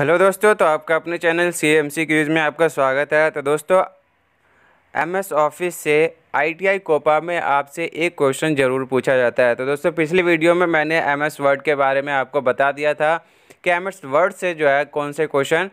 hello दोस्तों तो आपका अपने channel C M C Qs में आपका स्वागत है तो दोस्तों एम एस ऑफिस से आई टी आई कोपा में आपसे एक क्वेश्चन ज़रूर पूछा जाता है तो दोस्तों पिछली वीडियो में मैंने एम एस वर्ड के बारे में आपको बता दिया था कि एम एस वर्ड से जो है कौन से क्वेश्चन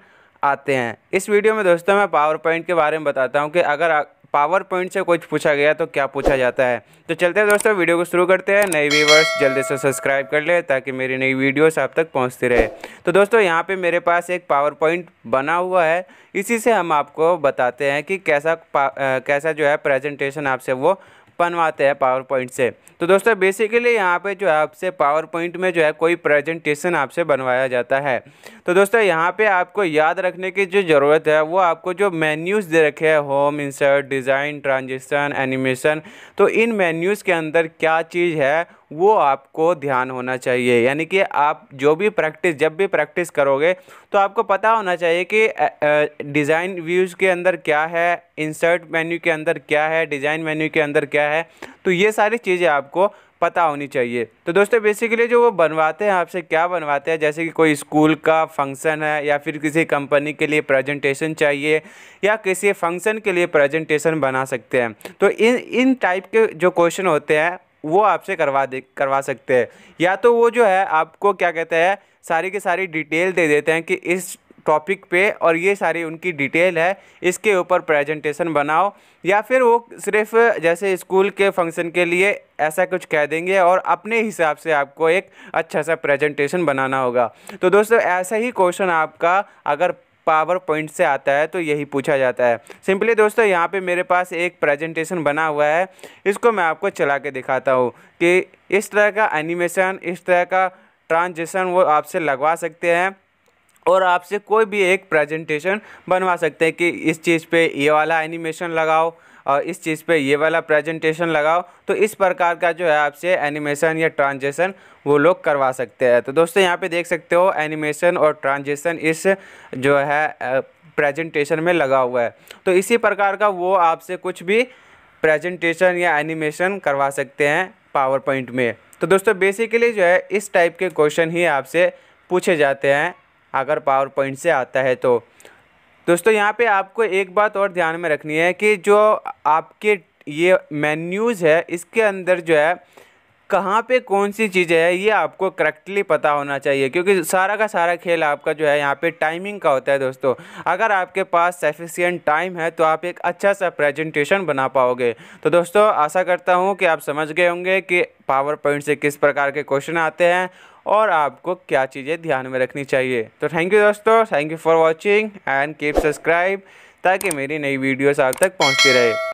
आते हैं इस वीडियो में दोस्तों मैं पावर पॉइंट के बारे में बताता हूँ कि अगर पावर पॉइंट से कुछ पूछा गया तो क्या पूछा जाता है तो चलते हैं दोस्तों वीडियो को शुरू करते हैं नए व्यूवर्स जल्दी से सब्सक्राइब कर ले ताकि मेरी नई वीडियोस आप तक पहुंचती रहे तो दोस्तों यहाँ पे मेरे पास एक पावर पॉइंट बना हुआ है इसी से हम आपको बताते हैं कि कैसा आ, कैसा जो है प्रेजेंटेशन आपसे वो बनवाते हैं पावर पॉइंट से तो दोस्तों बेसिकली यहाँ पे जो है आपसे पावर पॉइंट में जो है कोई प्रेजेंटेशन आपसे बनवाया जाता है तो दोस्तों यहाँ पे आपको याद रखने की जो ज़रूरत है वो आपको जो मेन्यूज़ दे रखे हैं home insert design transition animation तो इन मेन्यूज़ के अंदर क्या चीज़ है वो आपको ध्यान होना चाहिए यानी कि आप जो भी प्रैक्टिस जब भी प्रैक्टिस करोगे तो आपको पता होना चाहिए कि डिज़ाइन व्यूज़ के अंदर क्या है इंसर्ट मेन्यू के अंदर क्या है डिज़ाइन मेन्यू के अंदर क्या है तो ये सारी चीज़ें आपको पता होनी चाहिए तो दोस्तों बेसिकली जो वो बनवाते हैं आपसे क्या बनवाते हैं जैसे कि कोई स्कूल का फंक्शन है या फिर किसी कंपनी के लिए प्रेजेंटेशन चाहिए या किसी फंक्शन के लिए प्रेजेंटेशन बना सकते हैं तो इन इन टाइप के जो क्वेश्चन होते हैं वो आपसे करवा दे करवा सकते हैं या तो वो जो है आपको क्या कहते हैं सारी की सारी डिटेल दे देते हैं कि इस टॉपिक पे और ये सारी उनकी डिटेल है इसके ऊपर प्रेजेंटेशन बनाओ या फिर वो सिर्फ जैसे स्कूल के फंक्शन के लिए ऐसा कुछ कह देंगे और अपने हिसाब से आपको एक अच्छा सा प्रेजेंटेशन बनाना होगा तो दोस्तों ऐसा ही क्वेश्चन आपका अगर पावर पॉइंट से आता है तो यही पूछा जाता है सिंपली दोस्तों यहाँ पे मेरे पास एक प्रेजेंटेशन बना हुआ है इसको मैं आपको चला के दिखाता हूँ कि इस तरह का एनिमेशन इस तरह का ट्रांजेसन वो आपसे लगवा सकते हैं और आपसे कोई भी एक प्रेजेंटेशन बनवा सकते हैं कि इस चीज़ पे ये वाला एनिमेशन लगाओ और इस चीज़ पे ये वाला प्रेजेंटेशन लगाओ तो इस प्रकार का जो है आपसे एनिमेशन या ट्रांजेशन वो लोग करवा सकते हैं तो दोस्तों यहाँ पे देख सकते हो एनिमेशन और ट्रांजेशन इस जो है प्रेजेंटेशन में लगा हुआ है तो इसी प्रकार का वो आपसे कुछ भी प्रेजेंटेशन या एनिमेशन करवा सकते हैं पावर पॉइंट में तो दोस्तों बेसिकली जो है इस टाइप के क्वेश्चन ही आपसे पूछे जाते हैं अगर पावर पॉइंट से आता है तो दोस्तों यहाँ पे आपको एक बात और ध्यान में रखनी है कि जो आपके ये मेन्यूज़ है इसके अंदर जो है कहाँ पे कौन सी चीज़ें है ये आपको करेक्टली पता होना चाहिए क्योंकि सारा का सारा खेल आपका जो है यहाँ पे टाइमिंग का होता है दोस्तों अगर आपके पास सफिशियंट टाइम है तो आप एक अच्छा सा प्रेजेंटेशन बना पाओगे तो दोस्तों आशा करता हूँ कि आप समझ गए होंगे कि पावर पॉइंट से किस प्रकार के क्वेश्चन आते हैं और आपको क्या चीज़ें ध्यान में रखनी चाहिए तो थैंक यू दोस्तों thank you for watching and keep subscribe ताकि मेरी नई वीडियोस आप तक पहुँचती रहे